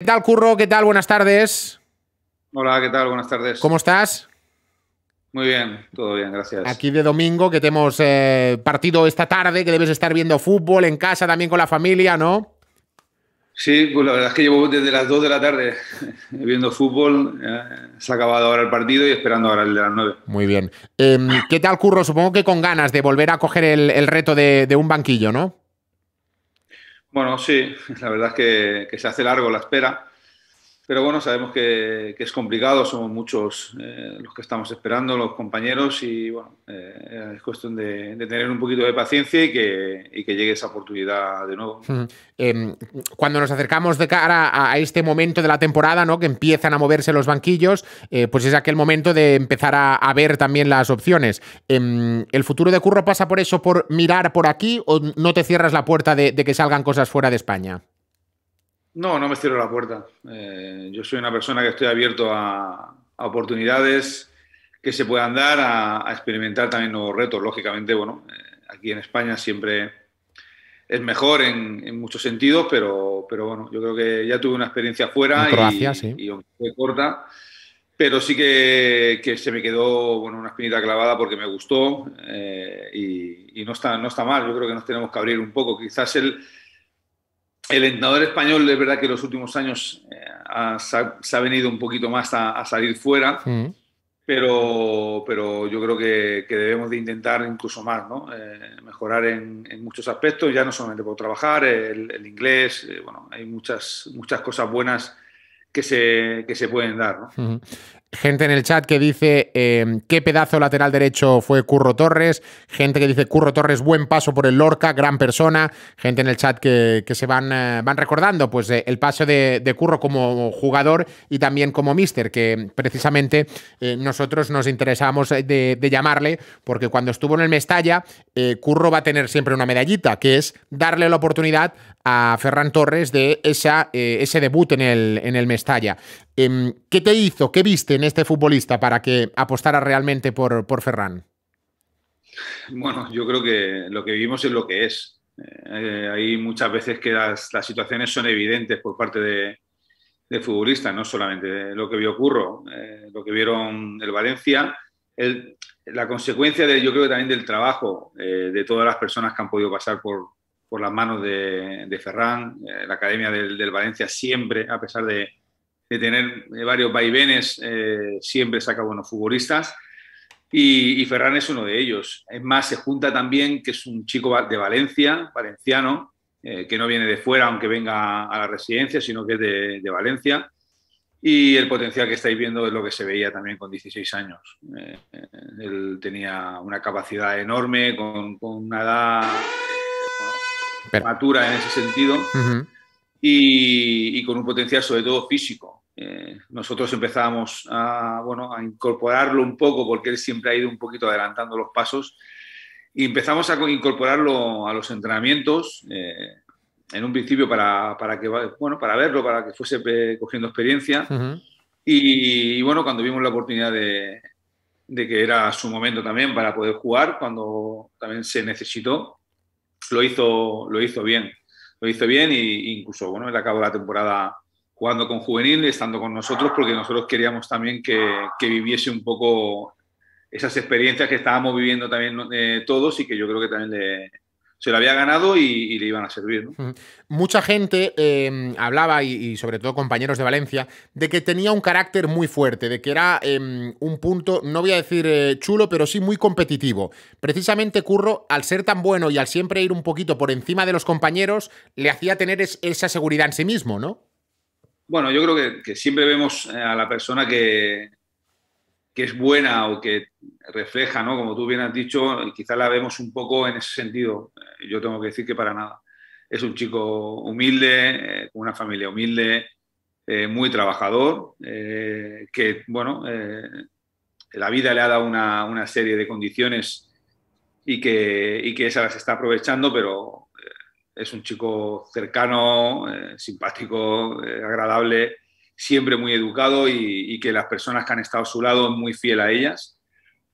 ¿Qué tal, Curro? ¿Qué tal? Buenas tardes. Hola, ¿qué tal? Buenas tardes. ¿Cómo estás? Muy bien, todo bien, gracias. Aquí de domingo, que tenemos eh, partido esta tarde, que debes estar viendo fútbol en casa también con la familia, ¿no? Sí, pues la verdad es que llevo desde las 2 de la tarde viendo fútbol. Eh, se ha acabado ahora el partido y esperando ahora el de las 9. Muy bien. Em, ¿Qué tal, Curro? Supongo que con ganas de volver a coger el, reto de un banquillo, ¿no? Bueno, sí, la verdad es que, que se hace largo la espera. Pero bueno, sabemos que, es complicado, somos muchos eh, los que estamos esperando, los compañeros, y bueno, eh, es cuestión de, tener un poquito de paciencia y que, llegue esa oportunidad de nuevo. Em, cuando nos acercamos de cara a, este momento de la temporada, ¿no? que empiezan a moverse los banquillos, eh, pues es aquel momento de empezar a, ver también las opciones. Em, ¿El futuro de Curro pasa por eso, por mirar por aquí, o no te cierras la puerta de que salgan cosas fuera de España? No, no me cierro la puerta. Eh, yo soy una persona que estoy abierto a, oportunidades que se puedan dar, a, experimentar también nuevos retos. Lógicamente, bueno, eh, aquí en España siempre es mejor en, muchos sentidos, pero, pero bueno, yo creo que ya tuve una experiencia fuera y, fue corta, pero sí que, se me quedó una espinita clavada porque me gustó eh, y, y, no, está, no está mal. Yo creo que nos tenemos que abrir un poco. Quizás el, el entrenador español es verdad que en los últimos años eh, ha, se, ha, venido un poquito más a, salir fuera, pero, pero yo creo que, debemos de intentar incluso más, ¿no? Eh, mejorar en, muchos aspectos, ya no solamente por trabajar, el, inglés, eh, bueno, hay muchas, muchas cosas buenas que se, que se pueden dar. ¿no? Gente en el chat que dice em, qué pedazo lateral derecho fue Curro Torres. Gente que dice Curro Torres, buen paso por el Lorca, gran persona. Gente en el chat que, se van, eh, van recordando pues, eh, el paso de, Curro como jugador y también como mister, que precisamente eh, nosotros nos interesamos de, llamarle, porque cuando estuvo en el Mestalla, Curro va a tener siempre una medallita, que es darle la oportunidad Ferran Torres de eh, ese debut en el, en el Mestalla. Em, ¿Qué te hizo, qué viste en este futbolista para que apostara realmente por, Ferran? Bueno, yo creo que lo que vimos es lo que es. Eh, hay muchas veces que las, situaciones son evidentes por parte de, futbolistas, no solamente lo que vio Curro, eh, lo que vieron el Valencia. la consecuencia, de, yo creo que también del trabajo de todas las personas que han podido pasar por, por las manos de, Ferrán, eh, la Academia del, Valencia siempre, a pesar de, tener eh, varios vaivenes, eh, siempre saca buenos futbolistas. Y, Ferrán es uno de ellos. Es más, se junta también que es un chico de Valencia, valenciano, que no viene de fuera, aunque venga a la residencia, sino que es de, Valencia. Y el potencial que estáis viendo es lo que se veía también con 16 años. él tenía una capacidad enorme, con, con una edad matura en ese sentido y, con un potencial sobre todo físico. Eh, nosotros empezamos a, bueno, a incorporarlo un poco porque él siempre ha ido un poquito adelantando los pasos y empezamos a incorporarlo a los entrenamientos. Eh, en un principio para, para, que bueno para verlo para que fuese eh, cogiendo experiencia y, bueno cuando vimos la oportunidad de, de, que era su momento también para poder jugar cuando también se necesitó lo hizo, lo hizo bien. Lo hizo bien e incluso, bueno, él acabó la temporada jugando con juvenil, estando con nosotros, porque nosotros queríamos también que, viviese un poco esas experiencias que estábamos viviendo también eh, todos y que yo creo que también le, se lo había ganado y, le iban a servir. Mucha gente em, hablaba, y, sobre todo compañeros de Valencia, de que tenía un carácter muy fuerte, de que era em, un punto, no voy a decir eh, chulo, pero sí muy competitivo. Precisamente Curro, al ser tan bueno y al siempre ir un poquito por encima de los compañeros, le hacía tener esa seguridad en sí mismo, ¿no? Bueno, yo creo que siempre vemos eh, a la persona que, que es buena o que refleja, ¿no? Como tú bien has dicho, quizá la vemos un poco en ese sentido. Eh, yo tengo que decir que para nada. Es un chico humilde, eh, con una familia humilde, eh, muy trabajador, que, bueno, la vida le ha dado una, serie de condiciones y que, y que, esa las está aprovechando, pero es un chico cercano, simpático, agradable, siempre muy educado y, que las personas que han estado a su lado muy fiel a ellas.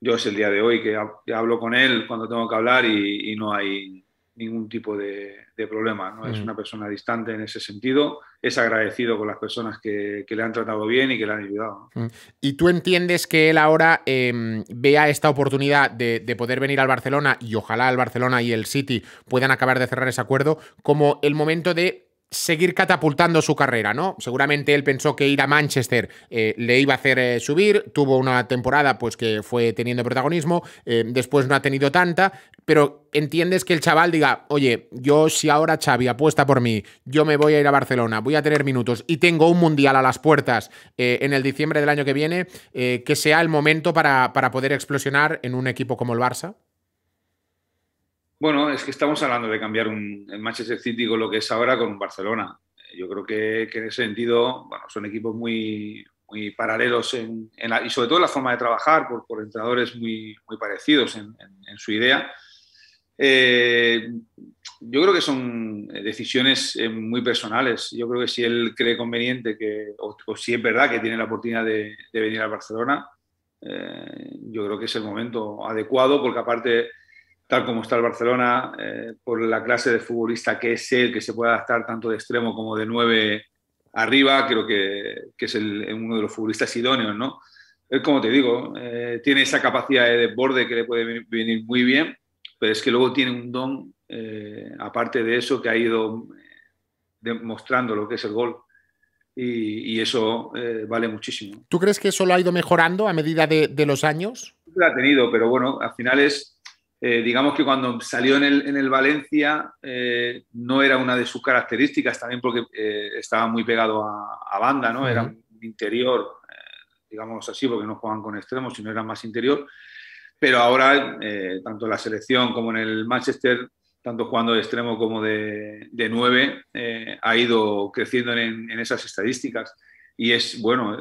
Yo es el día de hoy que hablo con él cuando tengo que hablar y, no hay ningún tipo de, problema. ¿no? Es mm. una persona distante en ese sentido, es agradecido con las personas que, le han tratado bien y que le han ayudado. Mm. ¿Y tú entiendes que él ahora em, vea esta oportunidad de, de poder venir al Barcelona y ojalá el Barcelona y el City puedan acabar de cerrar ese acuerdo como el momento de seguir catapultando su carrera, ¿no? Seguramente él pensó que ir a Manchester eh, le iba a hacer eh, subir, tuvo una temporada pues que fue teniendo protagonismo, eh, después no ha tenido tanta, pero entiendes que el chaval diga, oye, yo si ahora Xavi apuesta por mí, yo me voy a ir a Barcelona, voy a tener minutos y tengo un mundial a las puertas en el diciembre del año que viene, que sea el momento para, para poder explosionar en un equipo como el Barça. Bueno, es que estamos hablando de cambiar un, el Manchester City con lo que es ahora con un Barcelona. Yo creo que, que en ese sentido, bueno, son equipos muy, muy paralelos en, y sobre todo la forma de trabajar por, por entrenadores muy, muy parecidos en, en su idea. Eh, yo creo que son decisiones eh, muy personales. Yo creo que si él cree conveniente que, o, si es verdad que tiene la oportunidad de, de venir a Barcelona, eh, yo creo que es el momento adecuado porque aparte tal como está el Barcelona, eh, por la clase de futbolista que es él, que se puede adaptar tanto de extremo como de nueve arriba, creo que, es uno de los futbolistas idóneos, ¿no? Él, como te digo, eh, tiene esa capacidad de desborde que le puede venir muy bien, pero es que luego tiene un don, eh, aparte de eso, que ha ido demostrando lo que es el gol. Y, eso vale muchísimo. ¿Tú crees que eso lo ha ido mejorando a medida de, de los años? Lo ha tenido, pero bueno, al final es eh, digamos que cuando salió en el, Valencia eh, no era una de sus características, también porque eh, estaba muy pegado a, banda, ¿no? Era un interior, digamos así, porque no jugaban con extremos, sino era más interior. Pero ahora, tanto en la selección como en el Manchester, tanto jugando de extremo como de, de nueve, ha ido creciendo en, en, esas estadísticas. Y es bueno,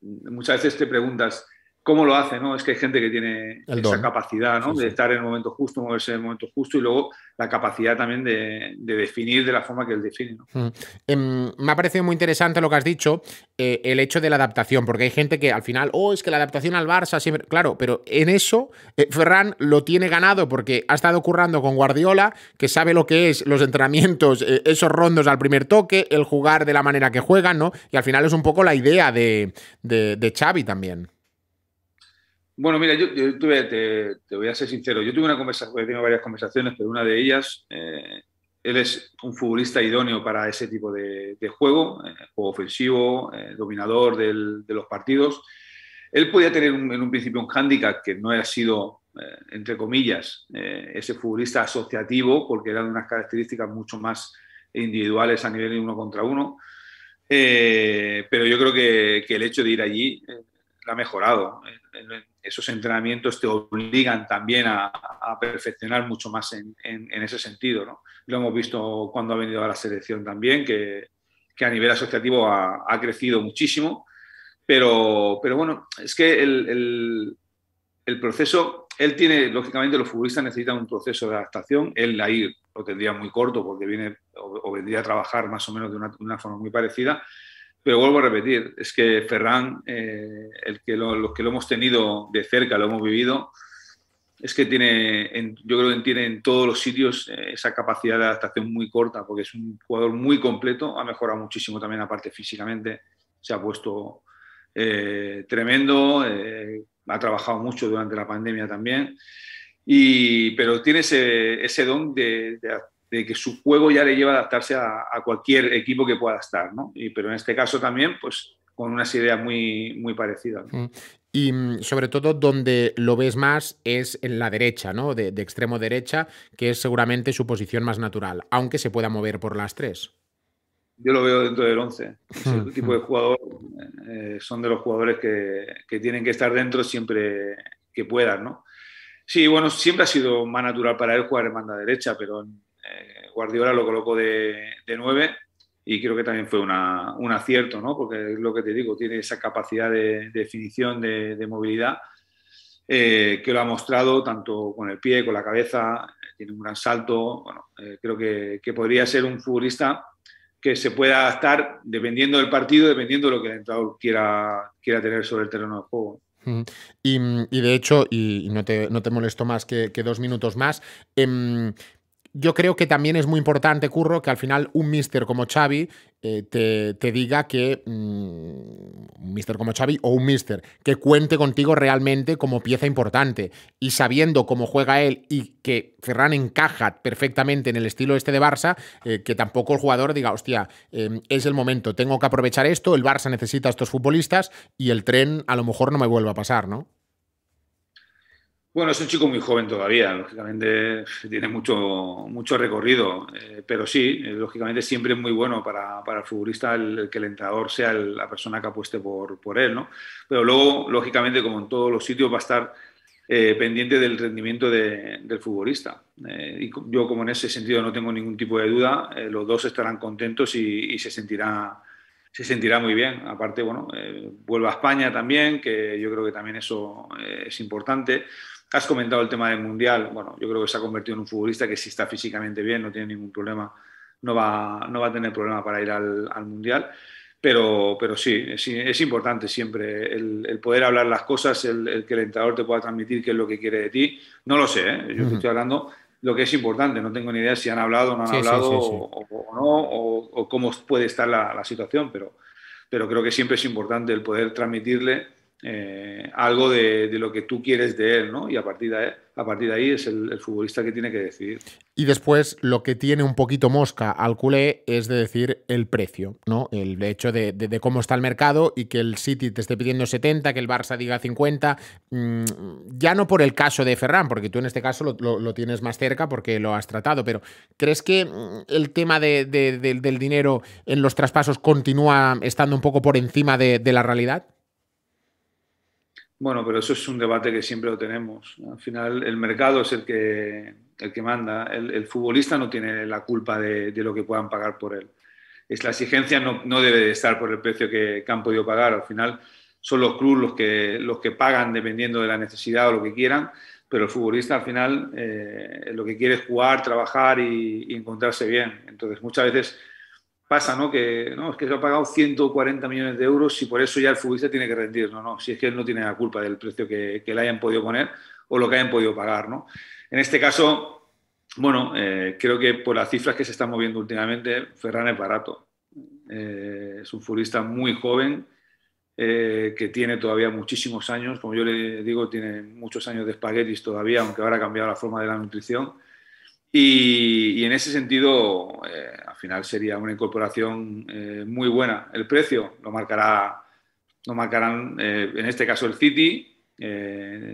muchas veces te preguntas, cómo lo hace, ¿no? Es que hay gente que tiene esa capacidad, De estar en el momento justo, moverse en el momento justo y luego la capacidad también de, definir de la forma que él define, mm. em, me ha parecido muy interesante lo que has dicho, eh, el hecho de la adaptación, porque hay gente que al final, oh, es que la adaptación al Barça siempre... Claro, pero en eso eh, Ferran lo tiene ganado porque ha estado currando con Guardiola, que sabe lo que es los entrenamientos, eh, esos rondos al primer toque, el jugar de la manera que juegan, ¿no? Y al final es un poco la idea de, de Xavi también. Bueno, mira, yo, tuve, te, voy a ser sincero, yo tuve una conversación, he tenido varias conversaciones, pero una de ellas, eh, él es un futbolista idóneo para ese tipo de, juego, eh, juego ofensivo, eh, dominador del, de los partidos. Él podía tener en un principio un hándicap que no ha sido, entre comillas, ese futbolista asociativo, porque eran unas características mucho más individuales a nivel uno contra uno. pero yo creo que, el hecho de ir allí la ha mejorado esos entrenamientos te obligan también a, perfeccionar mucho más en, ese sentido. Lo hemos visto cuando ha venido a la selección también, que, a nivel asociativo ha, crecido muchísimo, pero, bueno, es que el, proceso, él tiene, lógicamente los futbolistas necesitan un proceso de adaptación, él ahí lo tendría muy corto porque viene o, vendría a trabajar más o menos de una forma muy parecida, pero vuelvo a repetir, es que Ferran, eh, el que los que lo hemos tenido de cerca, lo hemos vivido, es que tiene, yo creo que tiene en todos los sitios eh, esa capacidad de adaptación muy corta, porque es un jugador muy completo, ha mejorado muchísimo también aparte físicamente, se ha puesto eh, tremendo, ha trabajado mucho durante la pandemia también, pero tiene ese, don de, de, de que su juego ya le lleva a adaptarse a, cualquier equipo que pueda estar, ¿no? Y, pero en este caso también, pues con unas ideas muy, muy parecidas. Mm. Y mm, sobre todo donde lo ves más es en la derecha, ¿no? De, extremo derecha, que es seguramente su posición más natural, aunque se pueda mover por las tres. Yo lo veo dentro del 11. Ese mm, tipo de jugador eh, son de los jugadores que, que, tienen que estar dentro siempre que puedan, ¿no? Sí, bueno, siempre ha sido más natural para él jugar en banda derecha, pero eh, Guardiola lo colocó de, de 9 y creo que también fue un acierto, ¿no? porque es lo que te digo, tiene esa capacidad de, definición, de, movilidad, eh, que lo ha mostrado tanto con el pie, con la cabeza, eh, tiene un gran salto, creo que, podría ser un futbolista que se pueda adaptar dependiendo del partido, dependiendo de lo que el entrenador quiera, quiera tener sobre el terreno de juego. Mm. Y, de hecho, y, no, te, molesto más que, dos minutos más, em, yo creo que también es muy importante, Curro, que al final un mister como Xavi eh, te, diga que mm, un mister como Xavi o un mister que cuente contigo realmente como pieza importante y sabiendo cómo juega él y que Ferran encaja perfectamente en el estilo este de Barça, eh, que tampoco el jugador diga, hostia, em, es el momento, tengo que aprovechar esto, el Barça necesita a estos futbolistas y el tren a lo mejor no me vuelva a pasar, ¿no? Bueno, es un chico muy joven todavía, lógicamente tiene mucho, mucho recorrido, eh, pero sí, eh, lógicamente siempre es muy bueno para, el futbolista el, que el entrenador sea la persona que apueste por, por él, ¿no? Pero luego, lógicamente, como en todos los sitios, va a estar eh, pendiente del rendimiento del futbolista. y yo, como en ese sentido no tengo ningún tipo de duda, los dos estarán contentos y, se sentirá se sentirá muy bien. Aparte, bueno, eh, a España también, que yo creo que también eso es importante. Has comentado el tema del Mundial. Bueno, yo creo que se ha convertido en un futbolista que si está físicamente bien, no tiene ningún problema, no va, no va a tener problema para ir al, Mundial. Pero, pero sí, es, es importante siempre el, poder hablar las cosas, el, que el entrenador te pueda transmitir qué es lo que quiere de ti. No lo sé, ¿eh? yo estoy hablando lo que es importante. No tengo ni idea si han hablado o no han hablado o, no, o, cómo puede estar la, la situación, pero, pero creo que siempre es importante el poder transmitirle eh, algo de, lo que tú quieres de él, ¿no? Y a partir de, ahí es el, futbolista que tiene que decidir. Y después lo que tiene un poquito mosca al culé es de decir el precio, ¿no? El hecho de, cómo está el mercado y que el City te esté pidiendo 70, que el Barça diga 50, mm, ya no por el caso de Ferran, porque tú en este caso lo, tienes más cerca porque lo has tratado, pero ¿crees que mm, el tema del dinero en los traspasos continúa estando un poco por encima de la realidad? Bueno, pero eso es un debate que siempre lo tenemos. Al final, el mercado es el que, el que manda. El, futbolista no tiene la culpa de, lo que puedan pagar por él. Es, la exigencia no, debe estar por el precio que, han podido pagar. Al final, son los clubes los que, los que pagan dependiendo de la necesidad o lo que quieran, pero el futbolista al final eh, lo que quiere es jugar, trabajar y encontrarse bien. Entonces, muchas veces pasa, ¿no? Que, es que se ha pagado 140 millones de euros y por eso ya el futbolista tiene que rendir, ¿no? si es que él no tiene la culpa del precio que, le hayan podido poner o lo que hayan podido pagar, ¿no? En este caso, bueno, eh, creo que por las cifras que se están moviendo últimamente, Ferran es barato. Eh, es un futbolista muy joven eh, que tiene todavía muchísimos años, como yo le digo, tiene muchos años de espaguetis todavía, aunque ahora ha cambiado la forma de la nutrición y, en ese sentido, eh, al final sería una incorporación eh, muy buena. El precio lo marcará, lo marcarán eh, en este caso el City,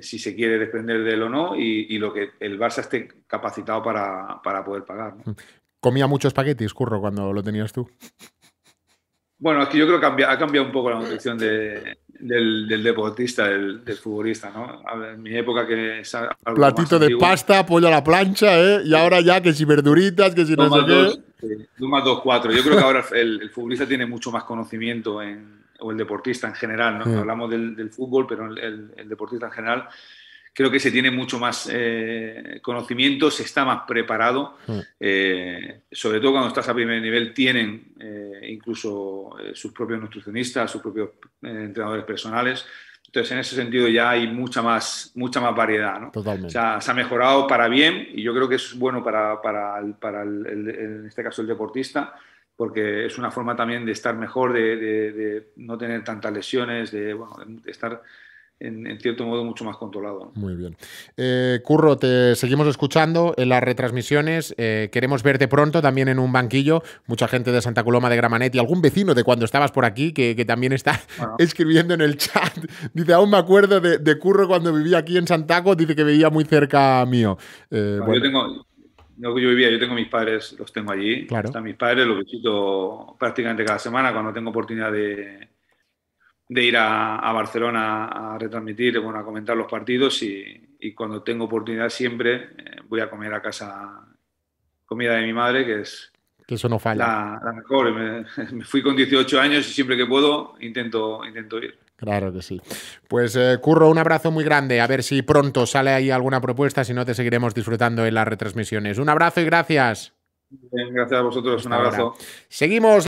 si se quiere desprender de él o no, y, lo que el Barça esté capacitado para, poder pagar. Comía muchos paquetes, curro, cuando lo tenías tú. Bueno, es que yo creo que ha cambiado un poco la mm. nutrición del, deportista, del, futbolista, ¿no? en mi época que es Platito de pasta, pollo a la plancha, ¿eh? Y ahora ya que si verduritas, que si no sé dos, qué. más dos, Yo creo que ahora el, futbolista tiene mucho más conocimiento o el deportista en general, ¿no? Mm. Hablamos del, fútbol, pero el, el, deportista en general creo que se tiene mucho más eh, conocimiento, se está más preparado, mm. eh, sobre todo cuando estás a primer nivel, tienen eh, incluso sus propios nutricionistas, sus propios entrenadores personales. Entonces, en ese sentido ya hay mucha más, mucha más variedad. ¿no? se ha mejorado para bien y yo creo que es bueno para, para, en este caso, el deportista, porque es una forma también de estar mejor, de, no tener tantas lesiones, de, bueno, de estar en, cierto modo mucho más controlado. Muy bien. Eh, Curro, te seguimos escuchando en las retransmisiones. Eh, queremos verte pronto también en un banquillo. Mucha gente de Santa Coloma de Gramanet y algún vecino de cuando estabas por aquí que, también está escribiendo en el chat. Dice, aún me acuerdo de, Curro cuando vivía aquí en Santaco. Dice que veía muy cerca mío. Eh, yo tengo... mis padres, los tengo allí. Están mis padres, los visito prácticamente cada semana cuando tengo oportunidad de, de ir a, Barcelona a retransmitir, bueno, a comentar los partidos y, cuando tengo oportunidad siempre eh, voy a comer a casa comida de mi madre, que es eso no falla. La, mejor. Me, fui con 18 años y siempre que puedo intento, intento ir. Claro que sí. Pues eh, Curro, un abrazo muy grande. A ver si pronto sale ahí alguna propuesta, si no te seguiremos disfrutando en las retransmisiones. Un abrazo y gracias. gracias a vosotros, un abrazo. Seguimos.